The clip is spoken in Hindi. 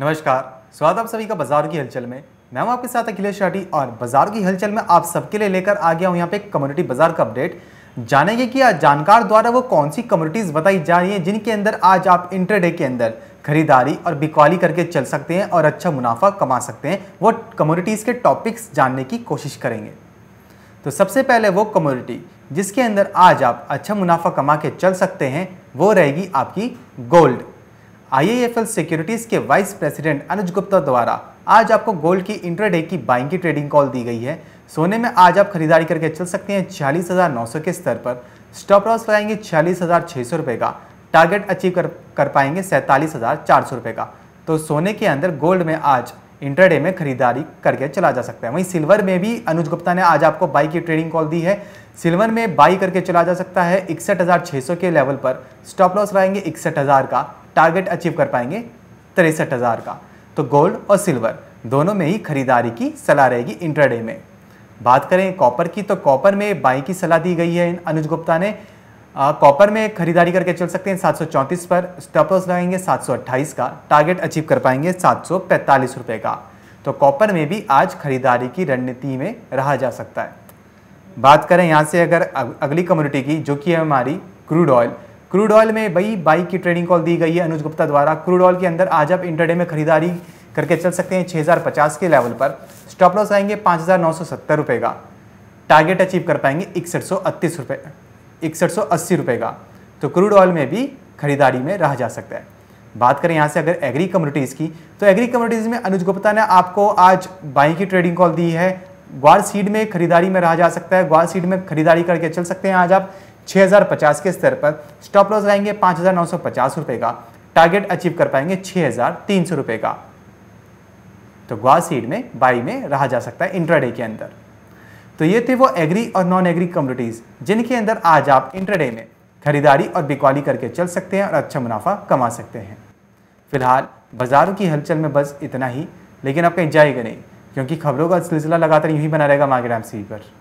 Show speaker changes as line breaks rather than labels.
नमस्कार स्वागत आप सभी का बाजार की हलचल में मैं हूं आपके साथ अखिलेश राठी और बाजार की हलचल में आप सबके लिए लेकर आ गया हूं यहां पे कम्युनिटी बाजार का अपडेट जानेंगे कि आज जानकार द्वारा वो कौन सी कम्युनिटीज़ बताई जा रही हैं जिनके अंदर आज आप इंटरडे के अंदर खरीदारी और बिकवाली करके चल सकते हैं और अच्छा मुनाफा कमा सकते हैं वो कम्युनिटीज़ के टॉपिक्स जानने की कोशिश करेंगे तो सबसे पहले वो कम्युनिटी जिसके अंदर आज आप अच्छा मुनाफा कमा के चल सकते हैं वो रहेगी आपकी गोल्ड आईआईएफएल सिक्योरिटीज़ के वाइस प्रेसिडेंट अनुज गुप्ता द्वारा आज आपको गोल्ड की इंट्राडे की बाइंग की ट्रेडिंग कॉल दी गई है सोने में आज आप खरीदारी करके चल सकते हैं छियालीस हज़ार नौ सौ के स्तर पर स्टॉप लॉस लगाएंगे छियालीस हज़ार छः सौ रुपये का टारगेट अचीव कर कर पाएंगे सैंतालीस हज़ार चार सौ रुपये का तो सोने के अंदर गोल्ड में आज इंटरडे में खरीदारी करके चला जा सकता है वहीं सिल्वर में भी अनुज गुप्ता ने आज आपको बाई की ट्रेडिंग कॉल दी है सिल्वर में बाई करके चला जा सकता है इकसठ के लेवल पर स्टॉप लॉस लगाएंगे इकसठ का टारगेट अचीव कर पाएंगे तिरसठ हज़ार का तो गोल्ड और सिल्वर दोनों में ही खरीदारी की सलाह रहेगी इंटरडे में बात करें कॉपर की तो कॉपर में बाई की सलाह दी गई है अनुज गुप्ता ने कॉपर में खरीदारी करके चल सकते हैं सात पर स्टॉपर्स लगाएंगे 728 का टारगेट अचीव कर पाएंगे सात रुपए का तो कॉपर में भी आज खरीदारी की रणनीति में रहा जा सकता है बात करें यहाँ से अगर अगली कम्युनिटी की जो कि है हमारी क्रूड ऑयल क्रूड ऑयल में भाई बाइक की ट्रेडिंग कॉल दी गई है अनुज गुप्ता द्वारा क्रूड ऑयल के अंदर आज आप इंटरडे में खरीदारी करके चल सकते हैं 6050 के लेवल पर स्टॉप लॉस आएंगे पाँच हज़ार नौ सौ सत्तर रुपये का टारगेट अचीव कर पाएंगे इकसठ सौ अत्तीस रुपये इकसठ सौ अस्सी रुपये का तो क्रूड ऑयल में भी खरीदारी में रहा जा सकता है बात करें यहाँ से अगर एग्री कम्युनिटीज़ की तो एग्री कम्युनिटीज़ में अनुज गुप्ता ने आपको आज बाई की ट्रेडिंग कॉल दी है ग्वार सीड में खरीदारी में रहा जा सकता है ग्वार सीड में खरीदारी करके चल सकते हैं आज आप 6050 के स्तर पर स्टॉप लॉस लाएंगे पाँच रुपए का टारगेट अचीव कर पाएंगे छः रुपए का तो ग्वास सीड में बाई में रहा जा सकता है इंट्राडे के अंदर तो ये थे वो एग्री और नॉन एग्री कम्युनिटीज़ जिनके अंदर आज आप इंट्राडे में खरीदारी और बिकवाली करके चल सकते हैं और अच्छा मुनाफा कमा सकते हैं फिलहाल बाज़ारों की हलचल में बस इतना ही लेकिन आप कहीं जाएगा नहीं क्योंकि खबरों का सिलसिला लगातार ही बना रहेगा मार्केट एम पर